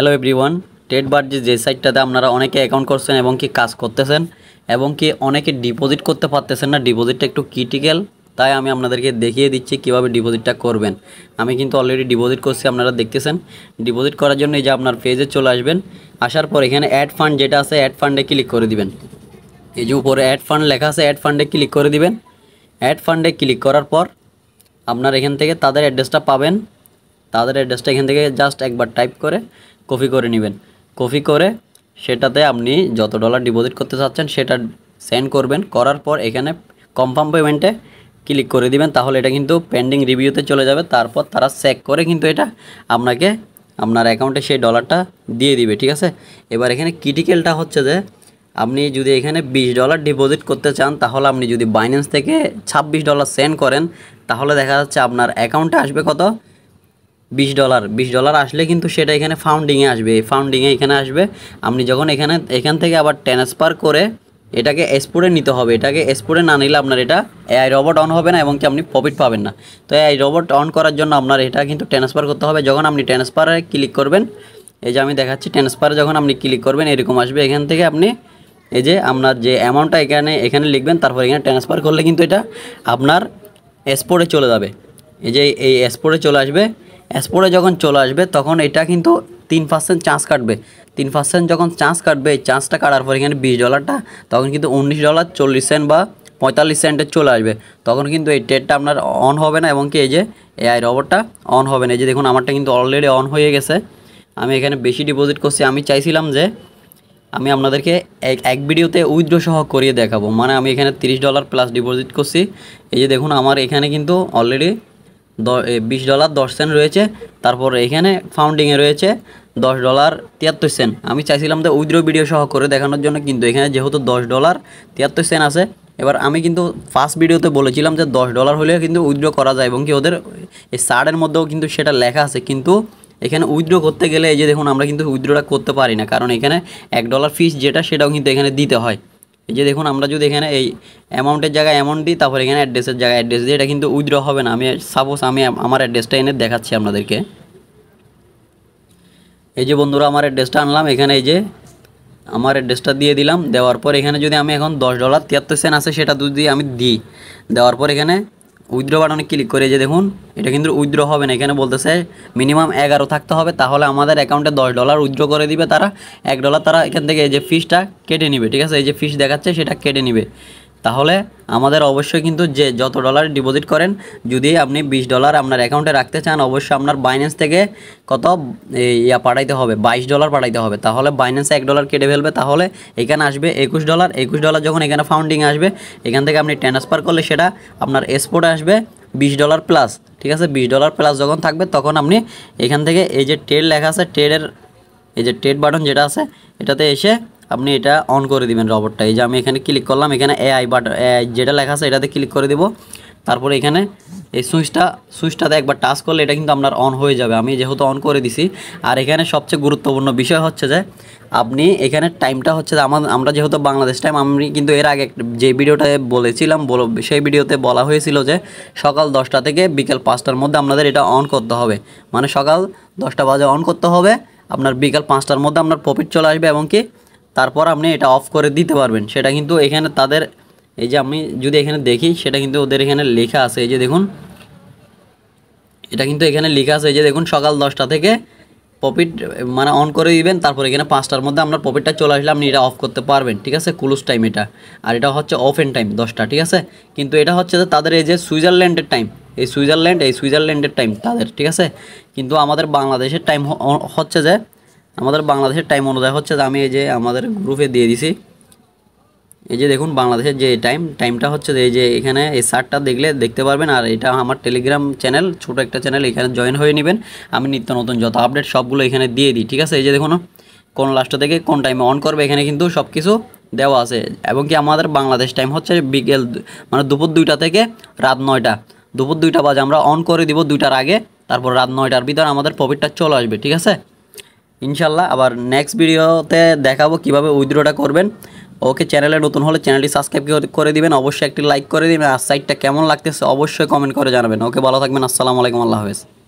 hello everyone TET বার যে সাইটটাতে আপনারা অনেকে অ্যাকাউন্ট করছেন এবং কি কাজ করতেছেন এবং কি অনেকে ডিপোজিট করতে পারতেছেন না ডিপোজিটটা একটু ক্রিটিক্যাল তাই আমি আপনাদেরকে দেখিয়ে দিচ্ছি কিভাবে ডিপোজিটটা করবেন আমি কিন্তু অলরেডি ডিপোজিট করছি আপনারা দেখতেছেন ডিপোজিট করার জন্য এই যে আপনার পেজে চলে আসবেন আসার পর এখানে অ্যাড ফান্ড যেটা আছে অ্যাড ফান্ডে ক্লিক করে দিবেন এই যে উপরে অ্যাড ফান্ড লেখা আছে অ্যাড ফান্ডে ক্লিক করে দিবেন অ্যাড ফান্ডে ক্লিক করার পর আপনার এখান থেকে তাদের অ্যাড্রেসটা পাবেন তাদের অ্যাড্রেসটা এখান থেকে জাস্ট একবার টাইপ করে কপি করে নেবেন কপি করে সেটাতে আপনি যত ডলার ডিপোজিট করতে চাচ্ছেন সেটা সেন্ড করবেন করার পর এখানে কনফার্ম পেমেন্টে ক্লিক করে দিবেন তাহলে এটা কিন্তু পেন্ডিং রিভিউতে চলে যাবে তারপর তারা চেক করে কিন্তু এটা আপনাকে আপনার অ্যাকাউন্টে সেই ডলারটা দিয়ে দিবে ঠিক আছে এবার এখানে ক্রিটিক্যালটা হচ্ছে যে আপনি যদি এখানে 20 ডলার ডিপোজিট করতে চান তাহলে আপনি যদি বাইন্যান্স থেকে 26 ডলার সেন্ড করেন তাহলে দেখা যাচ্ছে আপনার অ্যাকাউন্টে আসবে কত বিশ ডলার বিশ ডলার আসলে কিন্তু সেটা এখানে ফাউন্ডিংয়ে আসবে এই ফাউন্ডিংয়ে এখানে আসবে আপনি যখন এখানে এখান থেকে আবার ট্রান্সফার করে এটাকে এসপোরে নিতে হবে এটাকে এসপোরে না নিলে আপনার এটা এআই রবট অন হবে না এবং কি আপনি প্রফিট পাবেন না তো এআই রবট অন করার জন্য আপনার এটা কিন্তু ট্রান্সফার করতে হবে যখন আপনি ট্রান্সফারে ক্লিক করবেন এই যে আমি দেখাচ্ছি ট্রান্সফারে যখন আপনি ক্লিক করবেন এরকম আসবে এখান থেকে আপনি এই যে আপনার যে অ্যামাউন্টটা এখানে এখানে লিখবেন তারপর এখানে ট্রান্সফার করলে কিন্তু এটা আপনার এসপোরে চলে যাবে এই যে এই এসপোরে চলে আসবে অ্যাসপোরে যখন চলে আসবে তখন এটা কিন্তু তিন পার্সেন্ট চান্স কাটবে তিন পার্সেন্ট যখন চান্স কাটবে এই চান্সটা কাটার পর এখানে বিশ ডলারটা তখন কিন্তু উনিশ ডলার চল্লিশ সেন্ট বা পঁয়তাল্লিশ সেন্টে চলে আসবে তখন কিন্তু এই ট্রেডটা আপনার অন হবে না এবং কি এই যে এআই রবটটা অন হবে না এই যে দেখুন আমারটা কিন্তু অলরেডি অন হয়ে গেছে আমি এখানে বেশি ডিপোজিট করছি আমি চাইছিলাম যে আমি আপনাদেরকে এক এক ভিডিওতে উইথড্র সহ করিয়ে দেখাবো মানে আমি এখানে 30 ডলার প্লাস ডিপোজিট করছি এই যে দেখুন আমার এখানে কিন্তু অলরেডি বিশ ডলার দশ সেন্ট রয়েছে তারপর এখানে ফাউন্ডিংয়ে রয়েছে দশ ডলার তিয়াত্তর সেন্ট আমি চাইছিলাম তো উইদ্রো ভিডিও সহ করে দেখানোর জন্য কিন্তু এখানে যেহেতু দশ ডলার তিয়াত্তর সেন্ট আছে এবার আমি কিন্তু ফার্স্ট ভিডিওতে বলেছিলাম যে দশ ডলার হলেও কিন্তু উইথড্রো করা যায় এবং কি ওদের এই সার্ডের মধ্যেও কিন্তু সেটা লেখা আছে কিন্তু এখানে উইথড্র করতে গেলে এই যে দেখুন আমরা কিন্তু উইদ্রোটা করতে পারি না কারণ এখানে এক ডলার ফিস যেটা সেটাও কিন্তু এখানে দিতে হয় এই যে দেখুন আমরা যদি এখানে এই অ্যামাউন্টের জায়গায় অ্যামাউন্ট দিই তারপর এখানে অ্যাড্রেসের জায়গায় অ্যাড্রেস দিই এটা কিন্তু উইথড্র হবে না আমি সাপোজ আমি আমার অ্যাড্রেসটা এনে দেখাচ্ছি আপনাদেরকে এই যে বন্ধুরা আমার অ্যাড্রেসটা আনলাম এখানে এই যে আমার অ্যাড্রেসটা দিয়ে দিলাম দেওয়ার পর এখানে যদি আমি এখন দশ ডলার তিয়াত্তর সেন্ট আসে সেটা যদি আমি দিই দেওয়ার পর এখানে উইথড্র বাটনে ক্লিক করে যে দেখুন এটা কিন্তু উইথড্র হবে না এখানে বলতেছে মিনিমাম এগারো থাকতে হবে তাহলে আমাদের অ্যাকাউন্টে দশ ডলার উইথড্র করে দিবে তারা এক ডলার তারা এখান থেকে এই যে ফিসটা কেটে নিবে ঠিক আছে এই যে ফিস দেখাচ্ছে সেটা কেটে নিবে তাহলে আমাদের অবশ্যই কিন্তু যে যত ডলার ডিপোজিট করেন যদি আপনি বিশ ডলার আপনার অ্যাকাউন্টে রাখতে চান অবশ্যই আপনার বাইন্যান্স থেকে কত ইয়া পাঠাইতে হবে বাইশ ডলার পাঠাইতে হবে তাহলে বাইন্যান্সে এক ডলার কেটে ফেলবে তাহলে এখানে আসবে একুশ ডলার একুশ ডলার যখন এখানে ফাউন্ডিং আসবে এখান থেকে আপনি ট্রান্সফার করলে সেটা আপনার এক্সপোর্টে আসবে বিশ ডলার প্লাস ঠিক আছে বিশ ডলার প্লাস যখন থাকবে তখন আপনি এখান থেকে এই যে ট্রেড লেখা আছে ট্রেডের এই যে ট্রেড বাটন যেটা আছে এটাতে এসে আপনি এটা অন করে দিবেন রবটটা এই যে আমি এখানে ক্লিক করলাম এখানে এআই বাট যেটা লেখা আছে এটাতে ক্লিক করে দেবো তারপরে এখানে এই সুইচটা সুইচটাতে একবার টাচ করলে এটা কিন্তু আপনার অন হয়ে যাবে আমি যেহেতু অন করে দিছি আর এখানে সবচেয়ে গুরুত্বপূর্ণ বিষয় হচ্ছে যে আপনি এখানে টাইমটা হচ্ছে যে আমার আমরা যেহেতু বাংলাদেশ টাইম আমি কিন্তু এর আগে যে ভিডিওটায় বলেছিলাম বল সেই ভিডিওতে বলা হয়েছিল যে সকাল দশটা থেকে বিকেল পাঁচটার মধ্যে আপনাদের এটা অন করতে হবে মানে সকাল দশটা বাজে অন করতে হবে আপনার বিকাল পাঁচটার মধ্যে আপনার প্রফিট চলে আসবে এবং কি তারপর আপনি এটা অফ করে দিতে পারবেন সেটা কিন্তু এখানে তাদের এই যে আমি যদি এখানে দেখি সেটা কিন্তু ওদের এখানে লেখা আছে এই যে দেখুন এটা কিন্তু এখানে লেখা আছে এই যে দেখুন সকাল দশটা থেকে প্রফিট মানে অন করে দিবেন তারপর এখানে পাঁচটার মধ্যে আপনার প্রফিটটা চলে আসলে আপনি এটা অফ করতে পারবেন ঠিক আছে ক্লোজ টাইম এটা আর এটা হচ্ছে অফেন টাইম দশটা ঠিক আছে কিন্তু এটা হচ্ছে যে তাদের এই যে সুইজারল্যান্ডের টাইম এই সুইজারল্যান্ড এই সুইজারল্যান্ডের টাইম তাদের ঠিক আছে কিন্তু আমাদের বাংলাদেশের টাইম হচ্ছে যে আমাদের বাংলাদেশের টাইম অনুযায়ী হচ্ছে যে আমি এই যে আমাদের গ্রুপে দিয়ে দিছি এই যে দেখুন বাংলাদেশের যে টাইম টাইমটা হচ্ছে এই যে এখানে এই সারটা দেখলে দেখতে পারবেন আর এটা আমার টেলিগ্রাম চ্যানেল ছোট একটা চ্যানেল এখানে জয়েন হয়ে নেবেন আমি নিত্য নতুন যত আপডেট সবগুলো এখানে দিয়ে দিই ঠিক আছে এই যে দেখুন কোন লাস্টটা থেকে কোন টাইমে অন করবে এখানে কিন্তু সব কিছু দেওয়া আছে এবং কি আমাদের বাংলাদেশ টাইম হচ্ছে বিকেল মানে দুপুর দুইটা থেকে রাত নয়টা দুপুর দুইটা বাজে আমরা অন করে দিব দুইটার আগে তারপর রাত নয়টার ভিতর আমাদের প্রফিটটা চলে আসবে ঠিক আছে ইনশাল্লাহ আবার নেক্সট ভিডিওতে দেখাবো কিভাবে উইথড্রটা করবেন ওকে চ্যানেলে নতুন হলে চ্যানেলটি সাবস্ক্রাইব করে দিবেন অবশ্যই একটি লাইক করে দিবেন আর সাইটটা কেমন লাগতেছে অবশ্যই কমেন্ট করে জানাবেন ওকে ভালো থাকবেন আসসালামু আলাইকুম আল্লাহ হাফেজ